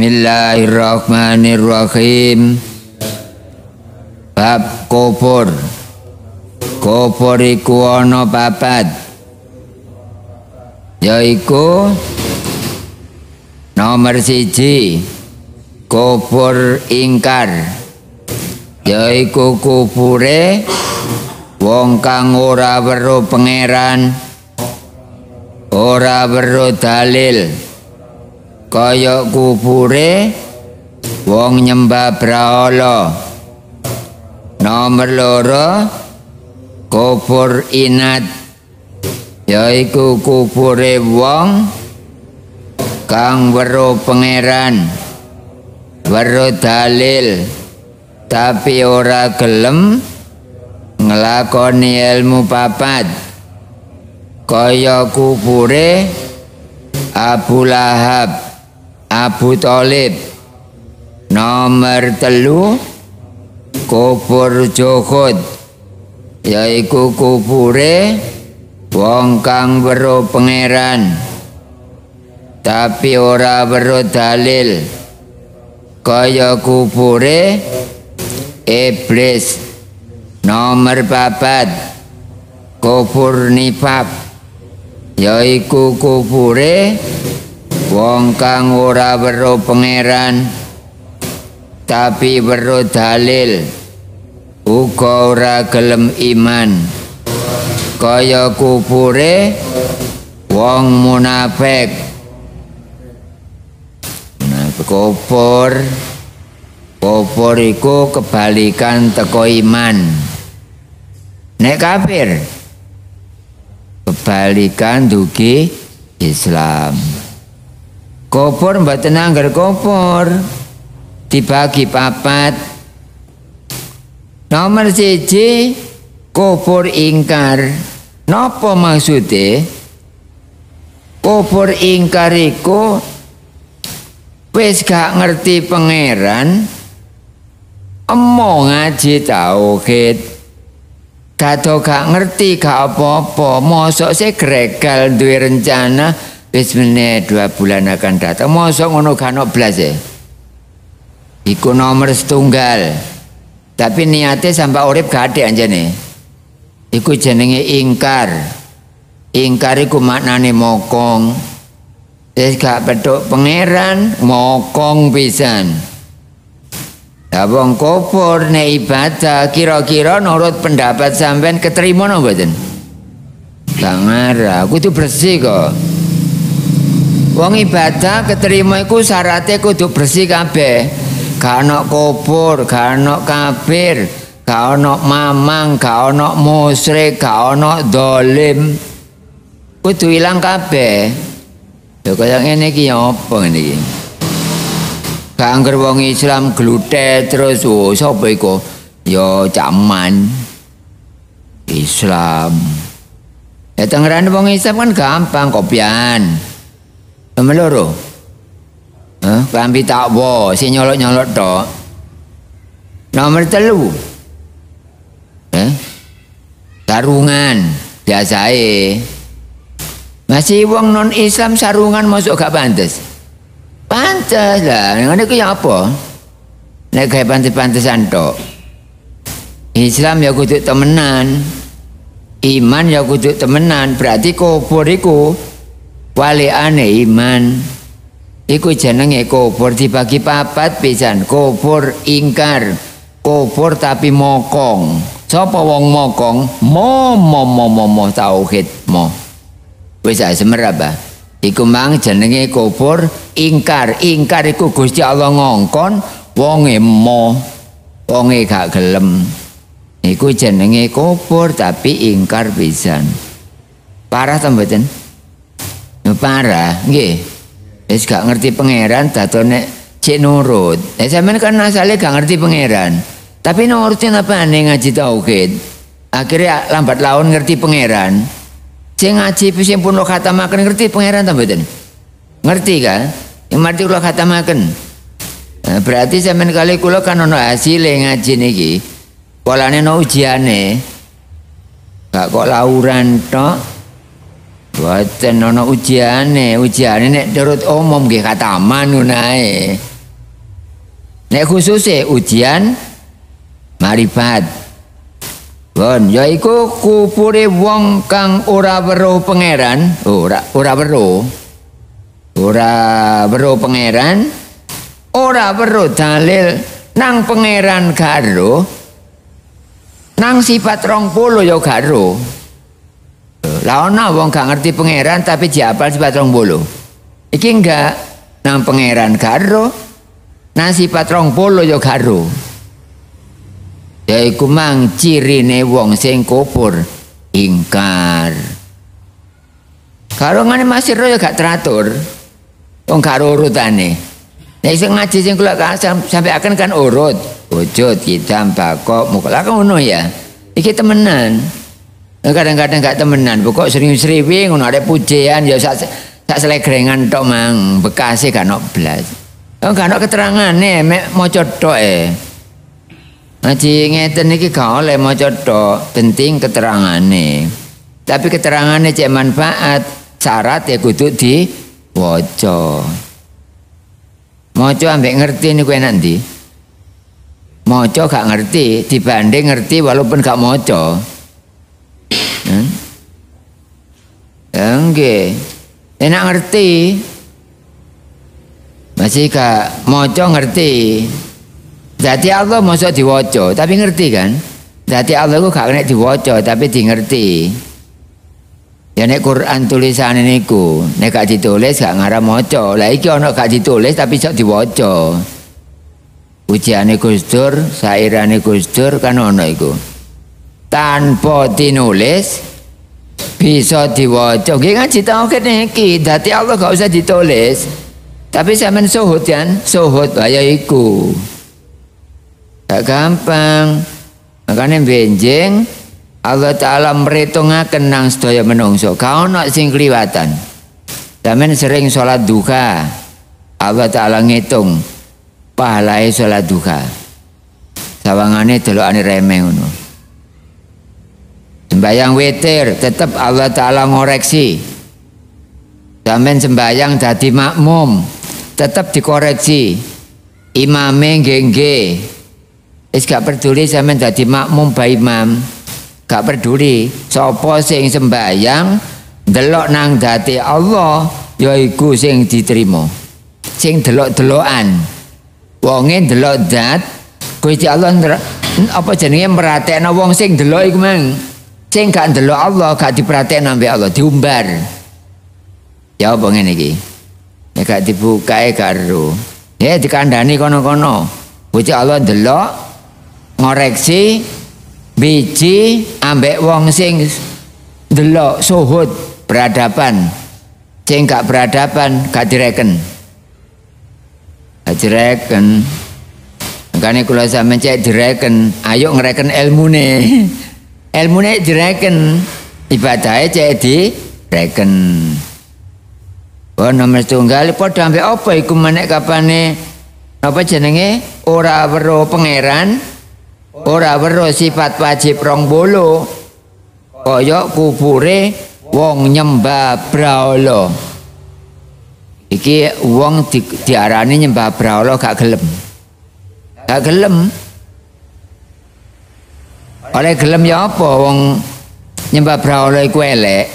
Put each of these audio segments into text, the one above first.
Bismillahirrahmanirrahim Bab kubur Kubur iku ana papat Yaiku Nomor siji Kubur ingkar Yaiku kubure Wong kang ora weruh pangeran Ora weruh dalil kaya kubure wong nyembah brahala nomor loro kubur inat yaiku kubure wong kang weru pangeran weru dalil tapi ora gelem ngelakoni ilmu papat kaya kubure Abu Lahab Abu Talib nomor telu kubur Johud yaiku kubure wong kang weruh pangeran tapi ora weruh dalil kaya kubure iblis nomor babat kubur nifab yaiku kubure wong kang ora weruh pangeran tapi weruh dalil uga ora gelem iman kaya kupure wong munafik munafik kopor kopor iku kebalikan teko iman nek kafir kebalikan dugi Islam. Kopor mbak anggar kopor. Dibagi papat. Nomor siji kopor ingkar. nopo maksude? Kopor ingkar iku wis gak ngerti pangeran. aja ngaji tauhid. kato gak ngerti gak apa-apa, mosok sih gregal duwe rencana Bismillah dua bulan akan datang. Masa ngono gano belas ya? Iku nomor setunggal. Tapi niatnya sampai urip gak ada aja nih. Iku jenenge ingkar. Ingkar iku maknane mokong. Terus gak petuk pangeran mokong pisan. Lah wong kufur nek ibadah kira-kira nurut pendapat sampean keterima no mboten? Gak aku kudu bersih kok. Wong ibadah keterima iku syaratnya kudu bersih kabeh. Gak ono kubur, gak ono kafir, gak ono mamang, gak ono musyrik, gak ono dolim. Kudu ilang kabeh. Ya kaya ngene iki ya apa ngene Kanger wong Islam glute terus oh, sapa iku? Ya caman. Islam. Ya tengeran wong Islam kan gampang kopian. Sampe loro. kami tak boh si nyolok-nyolok tok. Nomor telu. Eh? Sarungan biasae. Masih wong non Islam sarungan masuk gak pantas. Pantas lah. Ngene ku ya apa? Nek gawe pantes-pantesan tok. Islam ya kutuk temenan. Iman ya kutuk temenan. Berarti kubur waliane iman iku jenenge kubur dibagi papat pisan kubur ingkar kubur tapi mokong sapa wong mokong mo mo mo mo, mo tauhid mo wis semeraba, ikut iku mang jenenge kubur ingkar ingkar iku Gusti Allah ngongkon wonge mo wonge gak gelem iku jenenge kubur tapi ingkar pisan parah ta parah, nggih. Es gak ngerti pangeran datone cek nurut. Es sampean kan asale gak ngerti pangeran. Tapi nurutin apa nih ngaji tauhid. Akhirnya lambat laun ngerti pangeran. Sing ngaji sing pun lo kata makan ngerti pangeran ta mboten? Ngerti kan? Yang mati lo kata makan. Nah, berarti sampean kali kula kan ono hasil e ngaji niki. Polane ujian ujiane. Gak kok lauran tok. Boten ujian ujiane, ujiane nek turut umum gih kata manunai. ae. Nek khususe ujian maripat. Bon, yaiku kupure wong kang ora weruh pangeran, ora ora weruh. Ora weruh pangeran, ora weruh dalil nang pangeran garo. Nang sifat polo ya karo. Lah ana wong gak ngerti pangeran tapi diapal sifat 30. Iki enggak nang pangeran gak ero. Nang sifat 30 yo ya gak ero. Yaiku mang cirine wong sing kupur ingkar. Karo ngene masih ro yo ya gak teratur. Wong gak urutane. Nek sing ngaji sing kula sampai akan kan urut, wujud, kidam, bakok, mukul. Lah ngono ya. Iki temenan kadang-kadang gak temenan pokok sering-sering ngono ada pujian ya sak sak selegrengan tok mang Bekasi gak nok belas. oh nok keterangan nih mek maca eh, ngaji ngeten iki gak oleh mau cocok penting keterangan nih. tapi keterangan nih cek manfaat syarat ya kudu di waca maca ambek ngerti nih kue nanti. maca gak ngerti dibanding ngerti walaupun gak maca Ya enggak. Enak ngerti. Masih gak moco ngerti. jadi Allah di diwoco, tapi ngerti kan? jadi Allah itu gak kena diwoco, tapi di ngerti. Ya nek Quran tulisan ini ku nek gak ditulis gak ngarah moco. Lah iki ana gak ditulis tapi sok diwoco. Ujiannya Gus sairannya sairane kan ana itu. Tanpa ditulis bisa diwajah Nggih kan ditauhid niki, dadi Allah gak usah ditulis. Tapi sampean suhud kan, suhud ya iku. Gak gampang. Makanya benjing Allah Ta'ala meritungaken nang sedaya menungso. Kau nak sing kliwatan. sering sholat duka. Allah Ta'ala ngitung pahalai sholat duka. dulu delokane remeh Sembayang witir tetap Allah Ta'ala ngoreksi. Sampai sembayang jadi makmum tetap dikoreksi. Imame gengge. Is gak peduli sampai jadi makmum by imam. Gak peduli. Sopo sing sembayang delok nang dati Allah yaiku sing diterima. Sing delok-delokan. wongin delok dat kuisi Allah apa jenisnya meratekno wong sing delok iku mang. Sing gak ndelok Allah, gak diperhatiin ambek Allah, diumbar. Ya apa ini, ki Ya gak ya gak ru Ya dikandani kono-kono. Bocah Allah ndelok ngoreksi biji ambek wong sing ndelok suhud berhadapan. Sing gak berhadapan gak direken. Gak direken. Makanya kalau saya mencek direken, ayo ngereken ilmu nih. ilmune direken ibadahe cek di reken ono oh, mestunggal padha ambek apa iku menek kapane apa jenenge ora weruh pangeran ora weruh sifat wajib rong bolo kaya kubure wong nyembah brahala iki wong di, diarani nyembah brahala gak gelem gak gelem Oleh gelem ya apa wong nyembah brahala iku elek.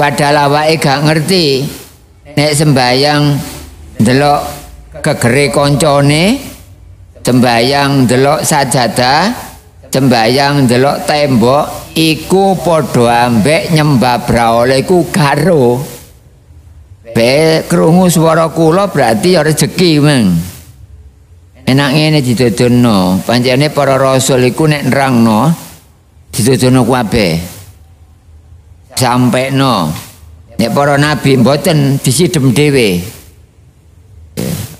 Padahal awake gak ngerti nek sembayang delok kegere koncone sembayang delok sajadah sembayang delok tembok iku padha ambek nyembah brahala iku garo. Be krungu swara kula berarti ya rezeki, meng enak ngene dituturno panjane para rasul iku nek nerangno kuabe, sampai no, nek para nabi mboten disidhem dewe,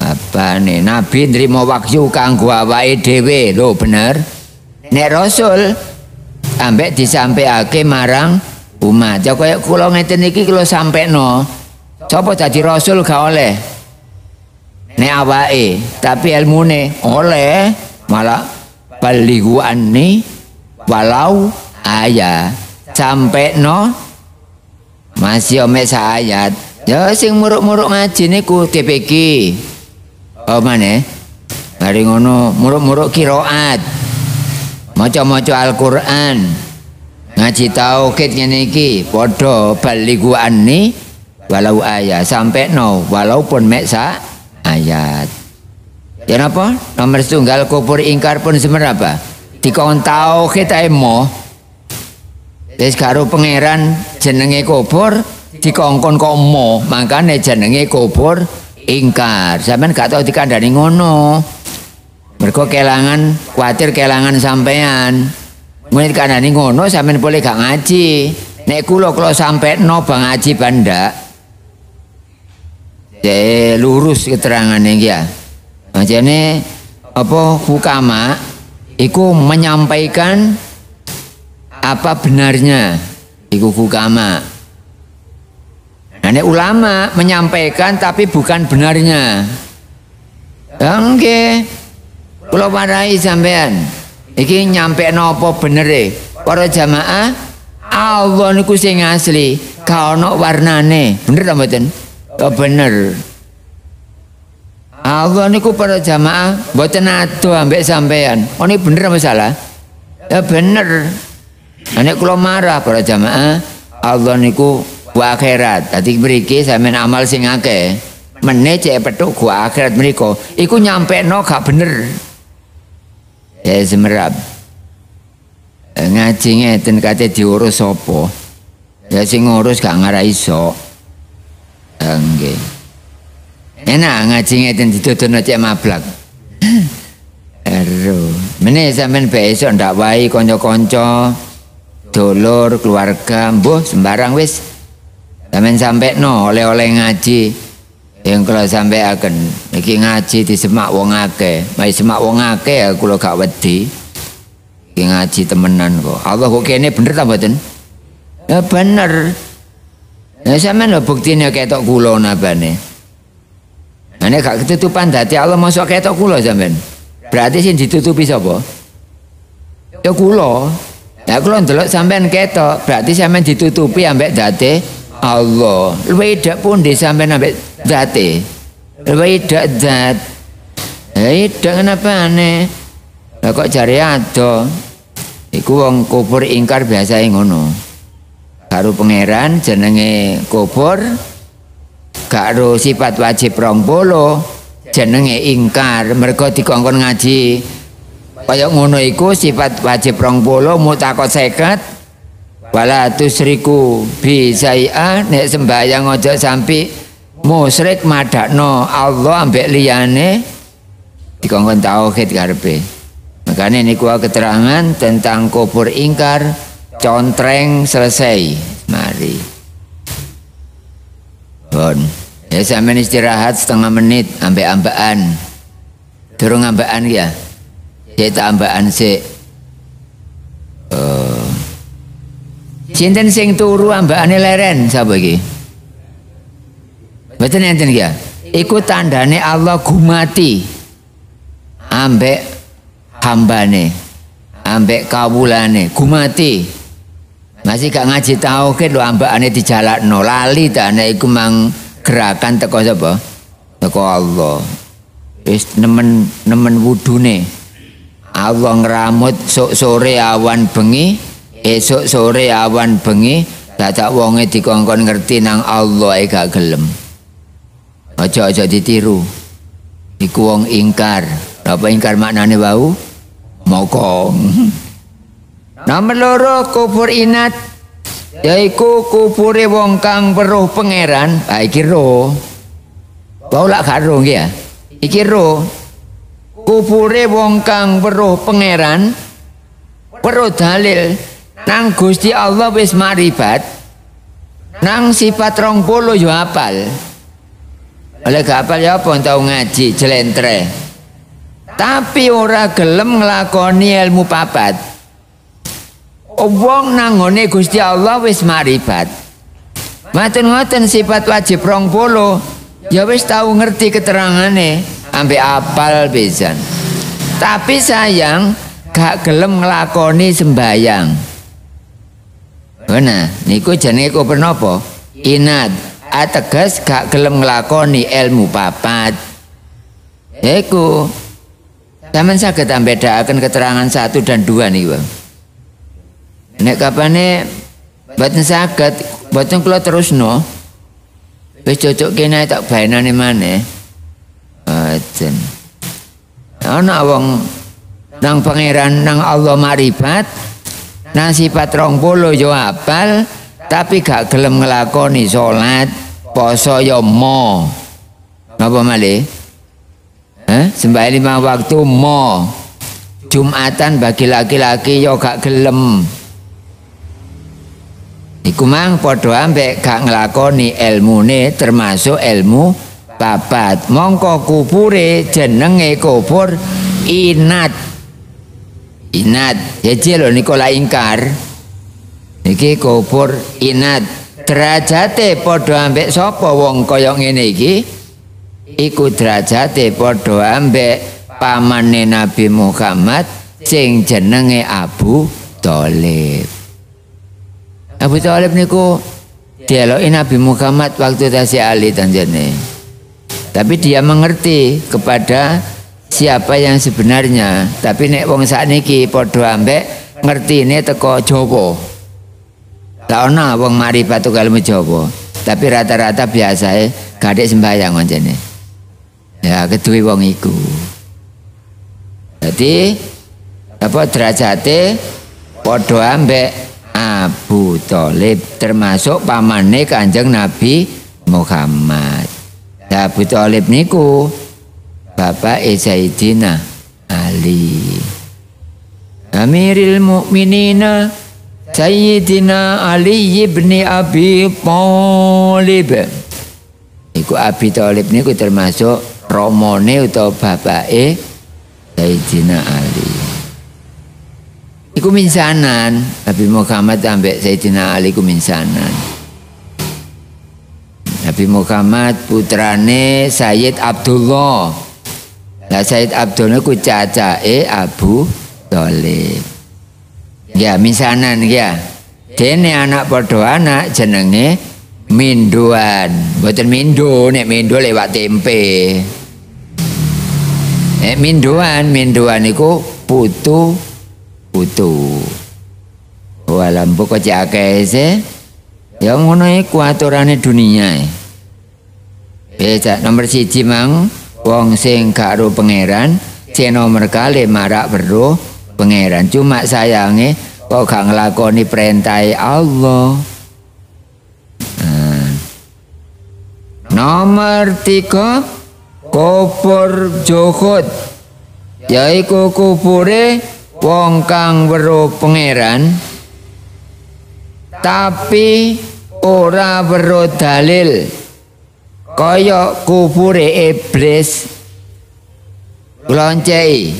apa nih nabi nerima wahyu kanggu awake dewe lo bener nek rasul ambek disampaikake marang umat jauh kaya kula ngeten iki sampai no, sapa jadi rasul gak oleh ne awake tapi ilmune oleh malah baliguan ni walau ayah sampai no masih ome ya sayat ya sing muruk-muruk ngaji niku TPK oh mana hari ngono muruk-muruk kiroat maco maco Al-Qur'an ngaji tauhid ngene iki padha baliguan ni walau ayah sampai no walaupun mek sak ayat. Ya apa? Nomor tunggal kubur ingkar pun sebenarnya apa? Dikon tau kita emo. Wis karo pangeran jenenge kubur dikongkon kok mo, makane jenenge kubur ingkar. Sampeyan gak tau dikandani ngono. Mergo kelangan kuatir kelangan sampean. Mulai dikandani ngono sampean boleh gak ngaji. Nek kulo kalau sampai no bang ngaji bandak jadi lurus keterangannya ya ini apa hukama itu menyampaikan apa benarnya itu hukama Nah, ulama menyampaikan tapi bukan benarnya. Ya kalau Kula parai sampean. ini nyampe nopo bener deh. Para jamaah Allah niku sing asli, gak ono warnane. Bener ta mboten? Oh, bener. Allah niku para jamaah mboten ado ambek sampean. Oh ini bener apa salah? Ya bener. Nah, nek kalau marah para jamaah, Allah niku buat akhirat. Dadi mriki sampean amal sing akeh. Mene petuk ku akhirat mereka. Iku nyampe no gak bener. Ya semerap. Eh, ngaji ngeten kate diurus sopo. Ya sing ngurus gak ngara iso. Oke. Enak ngaji ngeten didodono cek mablak. Ero. Mene sampean besok ndak wae kanca-kanca, dolor keluarga, mbuh sembarang wis. Sampean sampai no oleh-oleh ngaji. Yang kalau sampai akan iki ngaji di semak wong akeh. Mai semak wong akeh ya kula gak wedi. Iki ngaji temenan kok. Allah kok kene bener ta mboten? Ya bener. Ya lo lho buktine ketok kula nabane. Ane gak ketutupan dati Allah masuk ketok kulo sampean. Berarti sih ditutupi siapa? Ya kulo. Ya kula ndelok sampean ketok, berarti sampean ditutupi ambek dati Allah. Luwih pun di sampean ambek dati. Lebih dak dat. Eh, dak kenapa aneh? Lah kok jare ado. Iku wong kufur ingkar biasa ngono karo pangeran jenenge kubur ro sifat wajib rong polo jenenge ingkar mergo dikongkon ngaji kaya ngono iku sifat wajib rong mau mutakot seket wala tusriku bi saia nek sembahyang ojo sampi musrik madakno Allah ambek liyane dikongkon tauhid karepe makanya ini kuah keterangan tentang kubur ingkar contreng selesai mari bon ya saya istirahat setengah menit ambek ambaan durung ambaan ya saya tak ambaan sih oh. uh, Sinten sing turu ambakane leren sapa iki? Mboten enten ya. Iku tandane Allah gumati ambek hambane, ambek kawulane, gumati. Masih gak ngaji tahu ke lo ambakane dijalakno lali ta ane iku mang gerakan teko sapa? Teko Allah. Wis nemen nemen wudune. Allah ngramut sok sore awan bengi, esok sore awan bengi, dadak wonge dikongkon ngerti nang Allah e gak gelem. Aja-aja ditiru. Iku wong ingkar. Apa ingkar maknane wau? Mokong. Nomor loro kubur inat yaiku kubure wong kang weruh pangeran. ha iki roh. Wau lak gak roh ya. Iki roh. Kubure wong kang weruh pangeran weruh dalil nang Gusti Allah wis maribat nang sifat 20 yo apal. Oleh gak apal ya apa tau ngaji jelentre. Tapi ora gelem nglakoni ilmu papat. Wong nangone Gusti Allah wis maribat. Matur ngoten sifat wajib rong polo. Ya wis tahu ngerti keterangane ambek apal besan. Tapi sayang gak gelem nglakoni sembayang. Benar, niku jenenge kok napa? Inat. Ateges ah, gak gelem nglakoni ilmu papat. Iku. Taman saged ambedakaken keterangan satu dan dua nih, Bang. Nek kapane boten saged, boten terus terusno. Wis cocok kena tak bayanane maneh. Boten. Ana wong nang pangeran nang Allah maribat nang sifat 20 yo apal tapi gak gelem nglakoni salat, poso yo mo. Napa malih? Eh, sembah lima waktu mo. Jumatan bagi laki-laki yo gak gelem. Iku mang padha ambek gak nglakoni elmune termasuk ilmu babat. Mongko kupure jenenge kubur inat. Inat. Jejel niku la ingkar. Iki kubur inat. Derajate padha ambek sapa wong kaya ngene iki? Iku derajate padha ambek pamane Nabi Muhammad sing jenenge Abu Thalib. Abu ini niku dialogin Nabi Muhammad waktu Tasya Ali tanjane. Tapi dia mengerti kepada siapa yang sebenarnya. Tapi nek wong niki padha ambek ini teko Jawa. Tak ana wong mari batu kalmu Jawa. Tapi rata-rata biasa biasae gadek sembahyang anjene. Ya keduwe wong iku. Jadi apa derajate padha ambek Abu Talib termasuk pamane Kanjeng Nabi Muhammad. Abu Talib niku bapak Sayyidina Ali. Amiril mukminina Sayyidina Ali ibni Abi Talib. Iku Abi Talib niku termasuk romone atau bapake Sayyidina Ali. Iku minsanan Nabi Muhammad sampai Sayyidina Ali iku minsanan Nabi Muhammad putrane Sayyid Abdullah Nah Sayyid Abdullah ku cacae Abu Talib Ya minsanan ya Dene anak podo anak jenenge Minduan Buatan Mindu Nek Mindu lewat tempe Nek Minduan Minduan iku putu butuh. Walam buka cek akeh Ya ngono iku aturane dunia. E. Becak nomor siji mang wong sing gak ro pangeran, sing nomor kali marak berdo pangeran. Cuma sayange kok gak nglakoni perintah Allah. Nah. Nomor tiga Kopor Jokot Yaitu Kupure wong kang weruh pangeran tapi ora weruh dalil kaya kupure iblis loncei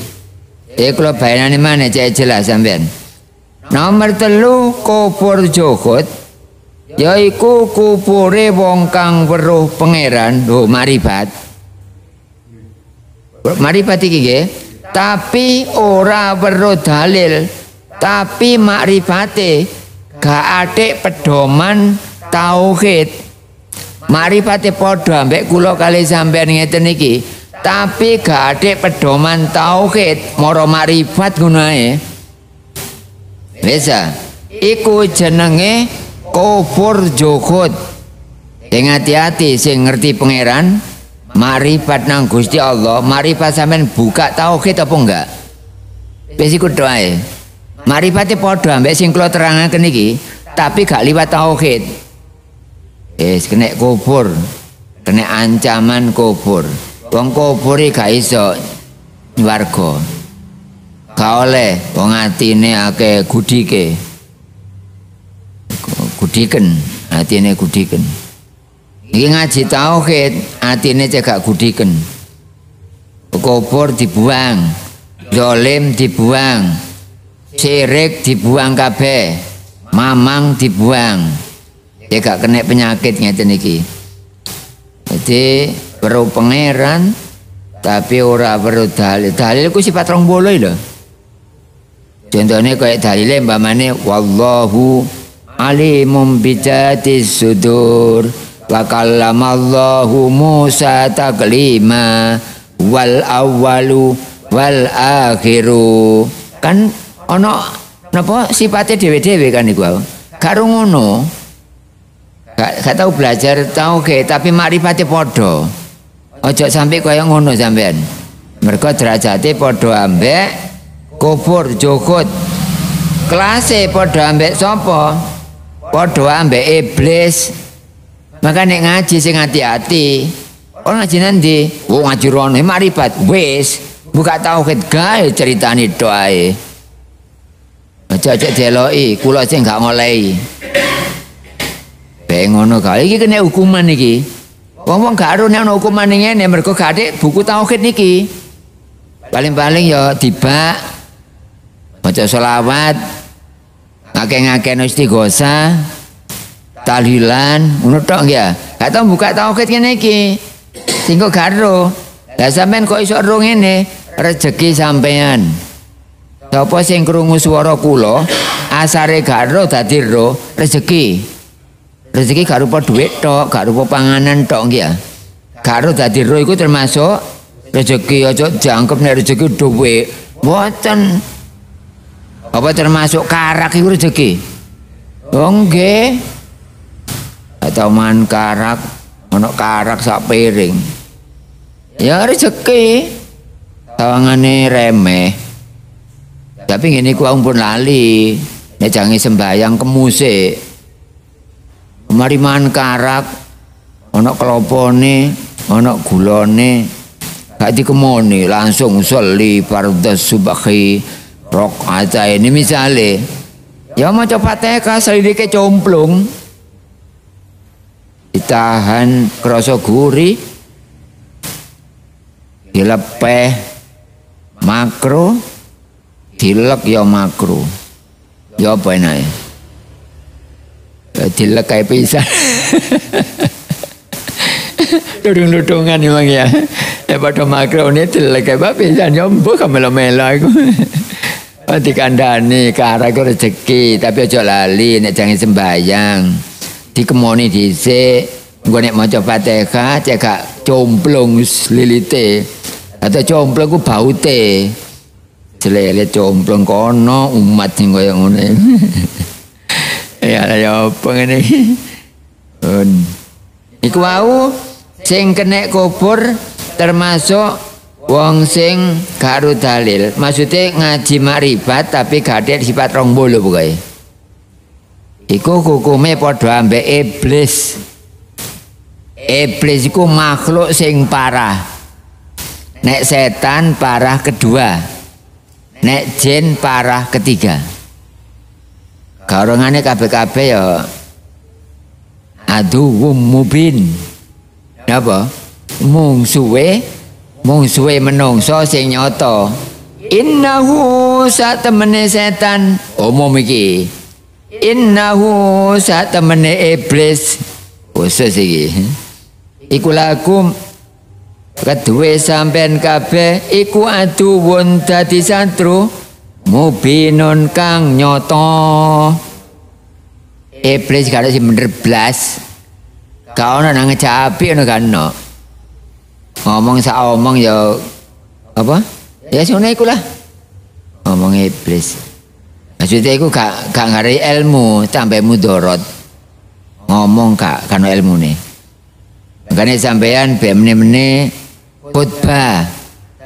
iki kula bayanane maneh cek jelas sampean nomor telu kufur juhud yaiku kufure wong kang weruh pangeran Do maribat maribat iki nggih tapi ora perlu dalil tapi makrifate gak ada pedoman tauhid makrifate podo ambek kula kali sampean ngeten iki tapi gak ada pedoman tauhid moro makrifat gunae bisa iku jenenge kufur juhud sing hati-hati sing ngerti pangeran Marifat nang Gusti Allah, marifat sampean buka tauhid apa enggak? Wis iku doae. Marifate padha ambek sing kula terangaken iki, tapi gak liwat tauhid. Eh, kena kubur. Kena ancaman kubur. Wong kubur gak iso warga. Gak oleh wong atine akeh gudike. Gudiken, atine gudiken. Ini ngaji tauhid, hati ini cekak gudikan, Kobor dibuang, dolim dibuang, sirik dibuang kabeh, mamang dibuang. Cekak kena penyakit ngeten niki. Jadi perlu pangeran tapi ora perlu dalil. Dalil ku sifat rong loh. Contohnya kayak dalilnya mbak Mane, Wallahu alimum bijatis sudur wa kallamallahu Musa taklima wal awwalu wal akhiru kan ono napa sifatnya dhewe-dhewe kan iku gak ngono gak, gak tau belajar tau ge tapi makrifate padha ojo sampai kaya ngono sampean mereka derajate padha ambek kufur jukut kelase padha ambek sapa padha ambek iblis maka nek ngaji sing hati-hati. Orang ngaji nanti, wong ngaji rono marifat wis buka tauhid gawe ceritani doae. Aja-aja deloki, Kulo sing gak ngolehi. Bae ngono kae iki kena hukuman iki. Wong-wong gak arune ana hukuman nih ngene mergo gak buku tauhid niki. Paling-paling ya tiba, maca selawat ngake-ngake istighosah talilan, ngono ya gak tau buka tauhid ngene iki singko gak sampai lah sampean kok iso ero ngene rezeki sampean sapa sing krungu swara kula asare gak tadiro rezeki rezeki gak rupa duit tok gak rupa panganan tok ya gak tadiro dadi termasuk rezeki ojo jangkep nek rezeki duit mboten apa termasuk karak iku rezeki Oh taman karak ono karak sak piring ya rezeki tawangane remeh tapi ini ku pun lali nek sembahyang sembayang musik mari man karak ana kelopone ana gulone, gak dikemoni langsung pardes subakhi, rok aja ini misalnya, ya mau coba teka selidiknya complung ditahan kroso guri dilepeh makro dilek ya makro ya apa ini eh, dilek kayak pisah dudung-dudungan emang ya daripada makro ini dilek kayak pisah nyombok ya kamelo-melo aku dani ke arah rezeki tapi ojo lali nek jangan sembayang di dikemoni dhisik gua nek maca Fatihah cekak cemplung lilite atau cemplung ku baute jelelet cemplung kono umat sing yang ngono ya ya apa ngene iku wau sing kena kubur termasuk wong sing garu dalil maksudnya ngaji makrifat tapi gak ada sifat rong bolo pokoknya iku hukume padha ambek iblis iblis iku makhluk sing parah nek setan parah kedua nek jin parah ketiga garongane kabeh-kabeh ya Aduhum mubin napa mungsuwe mungsuwe menungso sing nyoto. innahu temene setan umum iki Innahu sak temene iblis khusus ini. Iku lakum kedue sampean kabeh iku aduwun dadi santru mubinun kang nyoto. Iblis gak si bener blas. Gak ono kan no, apik sa Ngomong sak omong ya apa? Ya sih, iku lah. Ngomong iblis. Maksudnya itu gak gak ngarai ilmu sampai mudorot ngomong kak kano ilmu nih. Makanya sampean bemne mene khutbah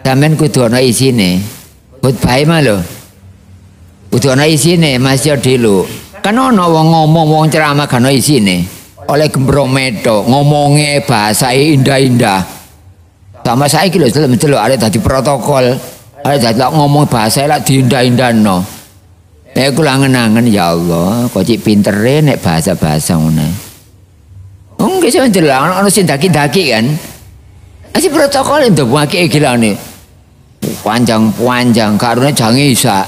sampean kudu ana isine. Khutbah mah lho. Kudu ana isine masih ya dulu. Kan ana wong ngomong wong ceramah gak ana isine. Oleh gembrong meto ngomongnya bahasa indah-indah. Sama saya kilo, delok ada tadi protokol, ada tadi ngomong bahasa lah diindah-indah no. Nek kula angen-angen ya Allah, kok cik pintere nek bahasa-bahasa ngono. Wong ge sing delang ana sing daki-daki kan. Asih protokol itu wakil gilane. Panjang-panjang karena jange isa.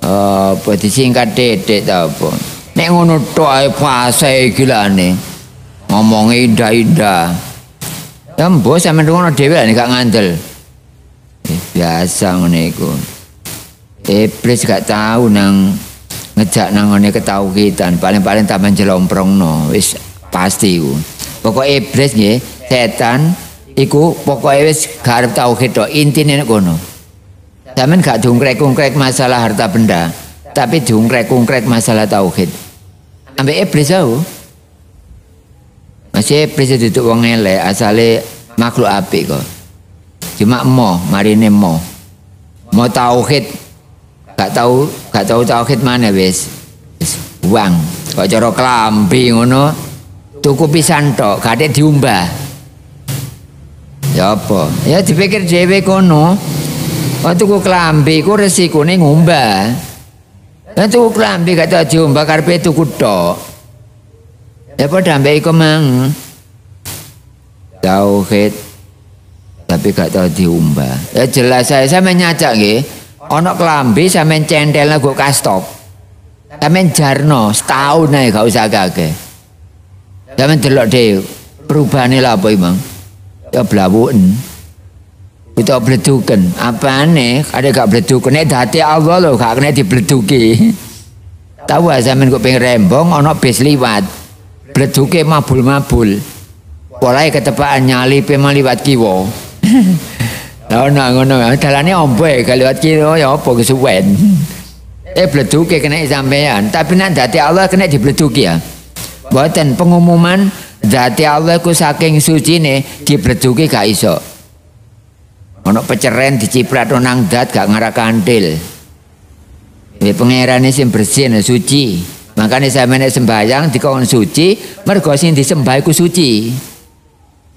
Eh, uh, disingkat detik ta apa. Nek ngono tok ae bahasa gilane. Ngomong indah-indah. Ya mbok sampean ngono dhewe gak ngandel. Eh, biasa ngene iku iblis gak tahu nang ngejak nang ketauhidan paling-paling tambah no, wis pasti u, pokok iblis nggih setan iku pokok wis gak arep tauhid tok intine nek kono sampean gak dungkrek ungkrek masalah harta benda tapi dungkrek ungkrek masalah tauhid ambek iblis tau masih iblis itu wong ngele asale makhluk api kok cuma mo marine mo mau tauhid gak tahu gak tahu tauhid mana bes, uang kok cara kelambi ngono tuku pisan tok gak diumbah ya apa ya dipikir dhewe kono kok tuku kelambi ku resikone ngumbah ya tuku klambi gak tau diumbah karepe tuku tok ya padha ambek iku mang tauhid tapi gak tau diumbah ya jelas saya saya menyajak nggih kelambi, klambi centel centelna go kastop. Sampean jarno setahun nih gak usah kake. Sampean delok dhewe perubahan lah apa Imam? Ya blawuken. Kita apa Apane? Ada gak bleduken Nih hati Allah loh gak kena dibleduki. Tahu sampean kok ping rembong ana bis liwat. Bleduke mabul-mabul. mulai ketepaan nyali pe liwat kiwa. nak ngono, dalane ombe kaliwat oh ya apa kesuwen. Eh bleduke kena sampean, tapi nek dati Allah kena dibleduki ya. Boten pengumuman dati Allah ku saking sucine dibleduki gak iso. Ono peceren diciprat nang dat gak ngara kandil. Ya pangerane sing bersih suci. Makanya saya menek sembahyang kawan suci, mergo di disembah suci.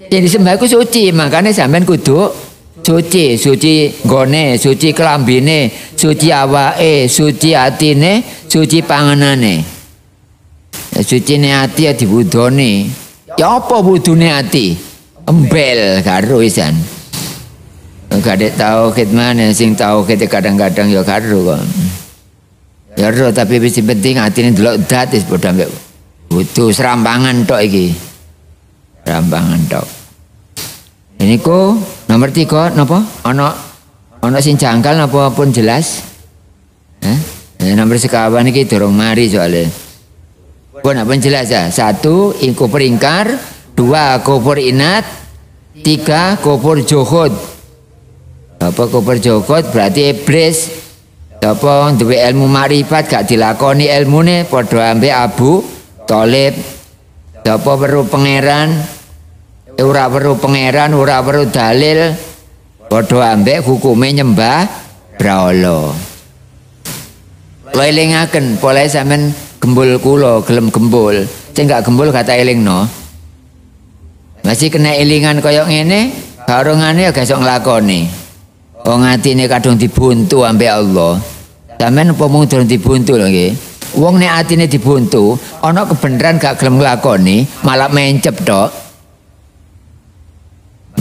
Jadi sembahiku suci, makanya menek kudu suci suci gone suci kelambine suci awake suci atine suci panganane ya, suci ne ati ya dibudoni. ya apa budune ati embel karo isan gak tau khidmane sing tau kita kadang-kadang ya karo kok ya ro tapi bisi penting atine delok dulu wis padha Butuh serampangan tok iki serampangan tok ini ku nomor tiga nopo Ono ono sing jangkal nopo pun jelas. Eh? eh nomor sekawan ini dorong mari soalnya. Pun apa jelas ya? Satu ingku peringkar, dua kopor inat, tiga kopor johod. Apa kopor johod berarti iblis. Apa dua ilmu marifat gak dilakoni nih. podo ambil Abu tolib Apa perlu pangeran Eh, ora perlu pangeran, ora perlu dalil. Padha ambek hukume nyembah brahala. Welingaken pola sampean gembul kula, gelem gembul. Sing gak gembul kata elingno. Masih kena elingan kaya ngene, karungane ya gesok nglakoni. Wong atine kadung dibuntu ambek Allah. sampean apa mung durung dibuntu lho nggih. Wong nek atine dibuntu, ana kebenaran gak gelem nglakoni, malah mencep tok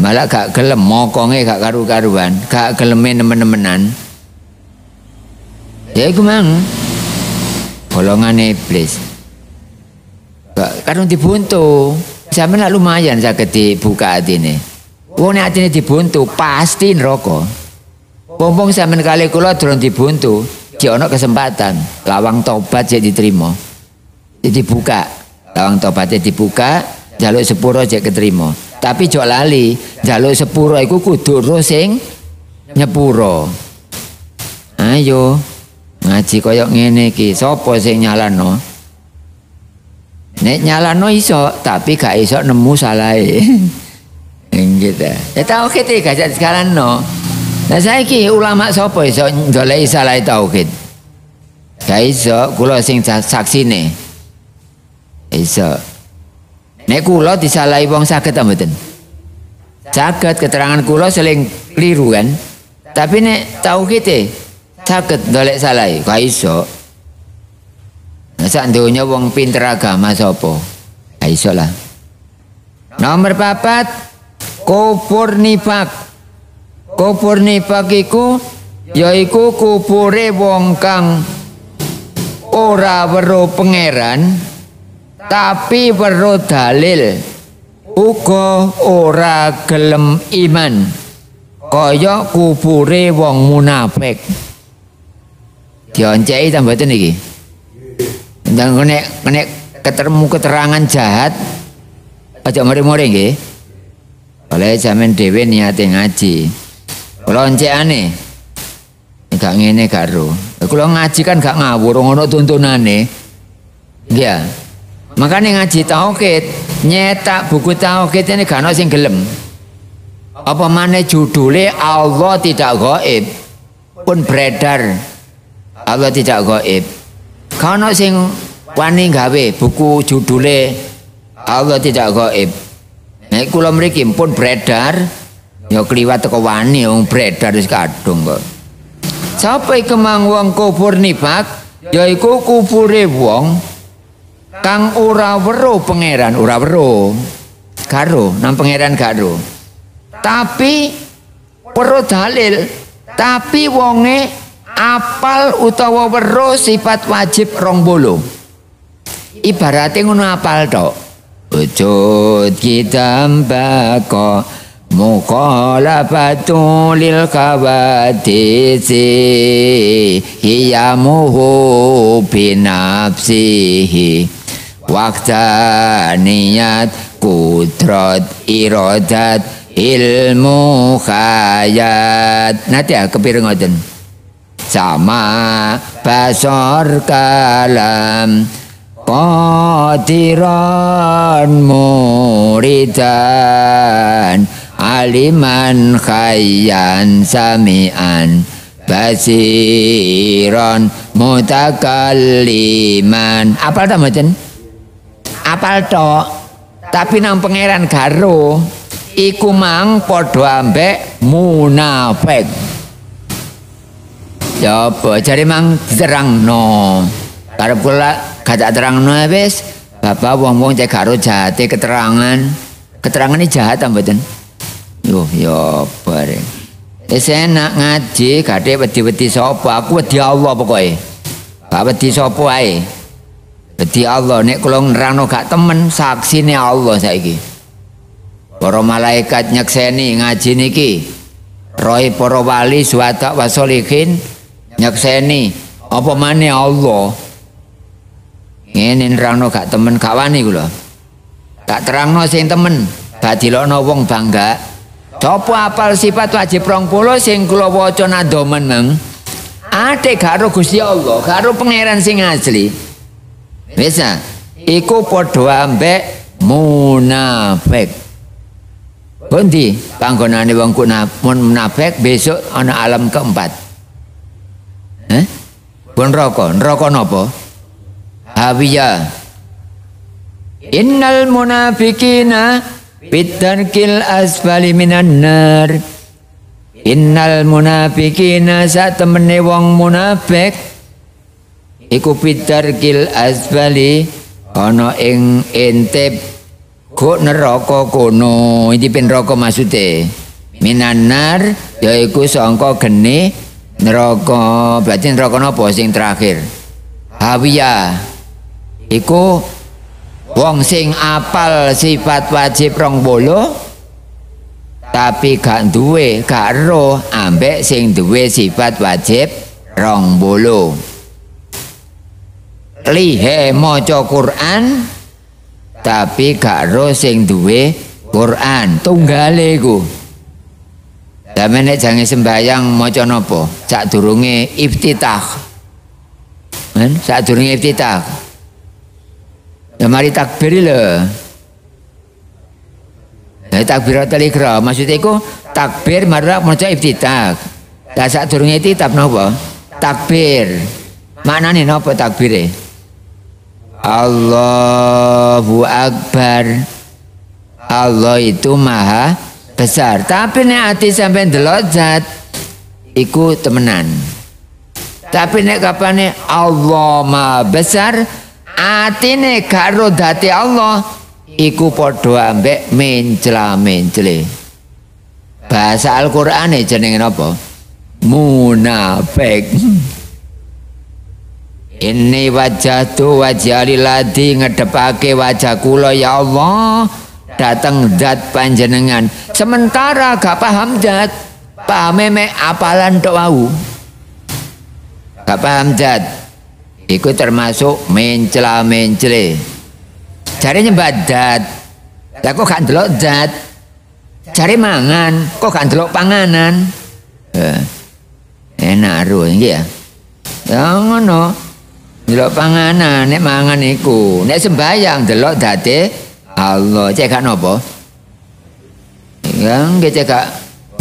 malah gak gelem mokonge gak karu-karuan gak geleme nemen-nemenan ya iku mang golongan iblis gak karun dibuntu sampe nak lumayan saged dibuka atine wong nek atine dibuntu pasti neraka pompong sampean kali kula durung dibuntu di ono kesempatan lawang tobat jadi diterima jadi buka lawang tobatnya dibuka jaluk sepuro cek keterima tapi jok lali jaluk sepuro iku kudu sing nyepuro ayo ngaji koyok ngene ki sopo sing nyalano nek nyalano iso tapi gak iso nemu salah gitu ya tau kita gak sekarang no nah saya ki ulama sopo iso ndoleki tau tauhid gak iso kulo sing saksi nih iso Nek kulo disalahi wong sakit ta mboten? keterangan kulo seling keliru kan. Tapi nek tau kite sakit dolek salahi, ka iso. Sak donya wong pinter agama sapa? Ka iso lah. Nomor papat kufur nifak. Kufur nifak iku yaiku kupure wong kang ora weruh pangeran tapi perlu dalil uga ora gelem iman kaya kubure wong munafik dionceki tambah ten iki dan kene kene ketemu keterangan jahat aja mari-mari nggih oleh jamin dhewe niate ngaji kula oncekane gak ngene karo, ro kula ngaji kan gak ngawur ngono tuntunane dia. Makanya ngaji tauhid, nyetak buku tauhid ini gak sing gelem. Apa mana judulnya Allah tidak goib pun beredar. Allah tidak goib Kau sing wani gawe buku judulnya Allah tidak goib Nek kula mriki pun beredar ya kliwat teko wani wong beredar wis kadung kok. Sapa iki mang wong kubur nifak yaiku kubure wong Kang ora weruh pangeran, ora weruh. Garo, nang pangeran garo. Tapi weruh dalil, tapi wonge apal utawa weruh sifat wajib rong bolo. Ibarate ngono apal tok. Wujud kitam bako Muqalabatu lil kawadisi Hiyamuhu binafsihi Wakta niat kudrat irodat ilmu khayat nanti ya kepir ngoten sama basor kalam qadiran muridan aliman khayyan samian basiron mutakalliman apa tak macam apal tok. Tapi nang pangeran garo iku mang padha ambek munafik. Ya apa jare mang diterangno. Karep kula gak no ya, wis bapak wong-wong cek garo jati keterangan. keterangan ini jahat ta Yo yo ya bare. Wis enak ngaji, gak wedi-wedi sapa, aku wedi Allah pokoknya, Gak wedi sapa ae. Jadi Allah nek kula nerangno gak temen saksine Allah saiki. Para malaikat nyekseni ngaji niki. Roy para wali suwata wasolihin nyekseni apa mana Allah. Ngene nerangno gak temen gak wani kula. Tak terangno sing temen, badilokno wong bangga. Sopo apal sifat wajib puluh sing kula waca nadomen meng. Ate karo Gusti Allah, karo pangeran sing asli. Bisa. Iku podo ambek munafik. Bundi panggonane wong munafik besok ana alam keempat. Eh? Pun roko neraka napa? Hawiyah. Innal munafikina bidarkil asfali minan nar. Innal munafikina saat temene wong munafik iku bidarkil asbali ana ing entep kok neraka kono iki pen neraka maksude minanar yaiku sangka geni neraka berarti neraka napa sing terakhir hawiya iku wong sing apal sifat wajib rong bolo tapi gak duwe gak roh ambek sing duwe sifat wajib rong bolo lihe maca Quran tapi gak ro sing duwe Quran tunggale iku Sampe nek jange sembayang maca napa sak durunge iftitah Men kan? sak durunge iftitah mari takbir lho Nah, takbiratul ikra maksudnya iku takbir marra maca iftitah. Lah sadurunge tak napa? Takbir. Maknane napa takbire? Allahu Akbar Allah itu maha besar tapi nek ati sampai delok zat iku temenan tapi nek kapane Allah maha besar nek gak hati Allah iku padha ambek mencla-mencle bahasa Al-Qur'ane jenenge napa munafik ini wajah tu wajah liladi ngedepake wajah kula ya Allah datang dat panjenengan sementara gak paham dat pahame me apalan doa u gak paham dat iku termasuk mencela mencele cari nyembah dat lah kok gak dat cari mangan kok gak panganan eh, enak ruh ya ya ngono Delok panganan, nek mangan iku. Nek sembahyang delok dadi Allah cekak nopo? Yang cekak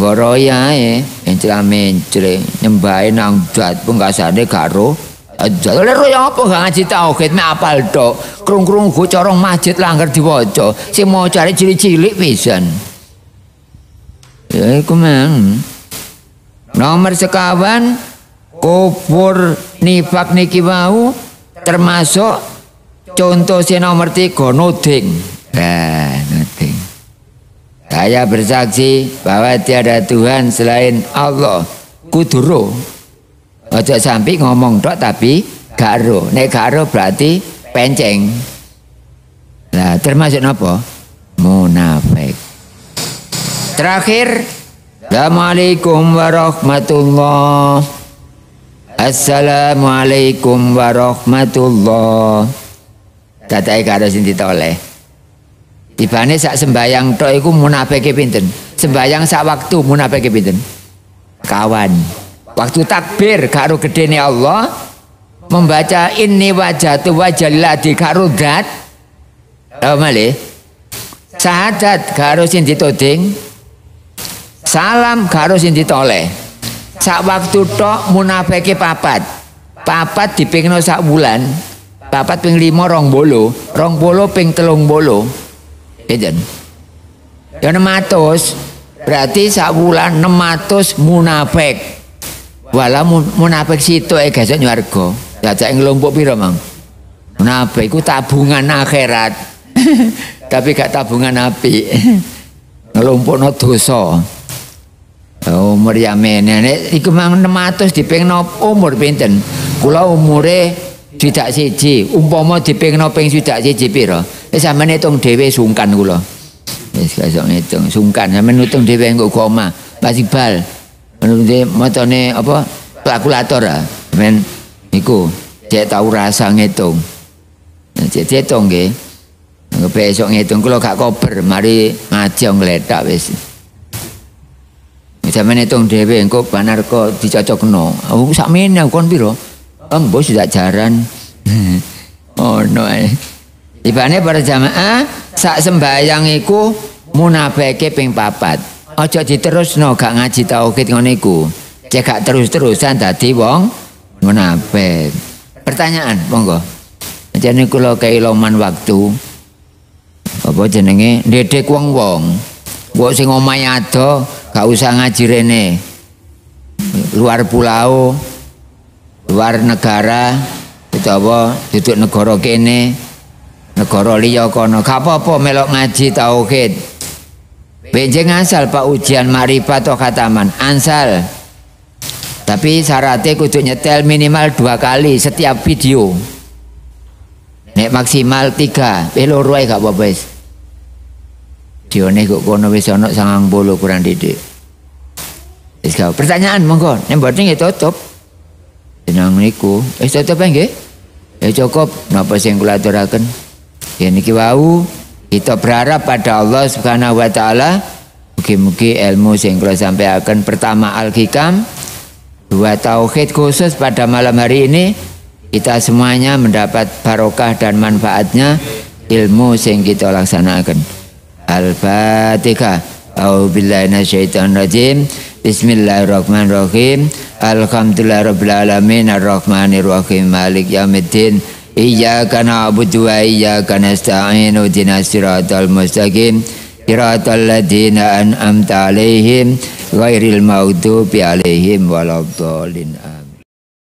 waraya ya, yang celah mencre, nyembahin nang jad pun gak sadar gak apa gak ngaji tau, git, apal dok. Kerung-kerung gue corong masjid langgar di wajah, si mau cari cili-cili pisan. Ya, itu Nomor sekawan, Kufur nifak niki mau termasuk contoh si nomor tiga nuding. Nah, nuding. Saya bersaksi bahwa tiada Tuhan selain Allah. Kuduro. Ojo sampai ngomong dok tapi ro Nek ro berarti penceng. Nah, termasuk apa? Munafik. Terakhir, Assalamualaikum warahmatullahi Assalamualaikum warahmatullah. Katake karo sing ditoleh. Tibane sak sembayang tok iku munafike pinten? Sembayang sak waktu munafike pinten? Kawan. Waktu takbir gede gedene Allah membaca inni wajatu wajalladhi karo dat. Tau oh, malih? Sahadat karo sing ditoding. Salam karo sing ditoleh sak waktu tok munafike papat papat dipingno sak bulan papat ping lima rong bolo rong bolo ping telung bolo eden ya 600 ya, berarti sak bulan 600 munafik wala munafik situ eh gasok nywarga jajak yang lompok piro mang munafik itu tabungan akhirat tapi gak tabungan api no dosa umur ya menene iku 600 600 dipengno umur pinten kula umure tidak siji umpama dipengno ping tidak siji pira wis eh, sampean hitung dhewe sungkan kula wis iso ngitung sungkan sampean ngitung dhewe engko koma pasti bal menurut matane apa kalkulator ah men iku cek tau rasa ngitung cek cek tong nggih Besok ngitung, kalau gak kober, mari ngajong letak. besok. Jaman hitung dhewe engko banarko dicocokno. Oh sakmene kon piro? Embus oh, tidak jaran. oh no. Tibane para jamaah sak sembahyang iku munafike ping papat. Aja diterusno gak ngaji tauhid ngene iku. Cek gak terus-terusan dadi wong munafik. Pertanyaan monggo. Jadi kalau keiloman waktu. Apa jenenge? Dedek wong-wong. Mbok si omahe ado gak usah ngaji rene luar pulau luar negara itu apa, duduk negara kene negara liya kono gak apa-apa melok ngaji tauhid benjeng asal Pak ujian maripa atau kataman ansal tapi syaratnya kudu nyetel minimal dua kali setiap video nek maksimal tiga eh loro gak apa-apa Dione kok kono wis ana 90 kurang didik. Wis kau pertanyaan monggo, nek mboten nggih tutup. Jeneng niku, wis eh, tutup ya, nggih? Ya cukup, napa sing kula aturaken? Ya niki wau kita berharap pada Allah Subhanahu wa taala mugi-mugi ilmu sing kula sampaikan pertama al-hikam, dua tauhid khusus pada malam hari ini kita semuanya mendapat barokah dan manfaatnya ilmu sing kita laksanakan. Al-Fatihah. A'udzu billahi minasyaitonir rajim. Bismillahirrahmanirrahim. rabbil alamin arrahmanir rahim malik yaumiddin. Iyyaka na'budu wa iyyaka nasta'in ihdinas siratal mustaqim. Siratal ladzina an'amta 'alaihim ghairil maghdubi 'alaihim Amin.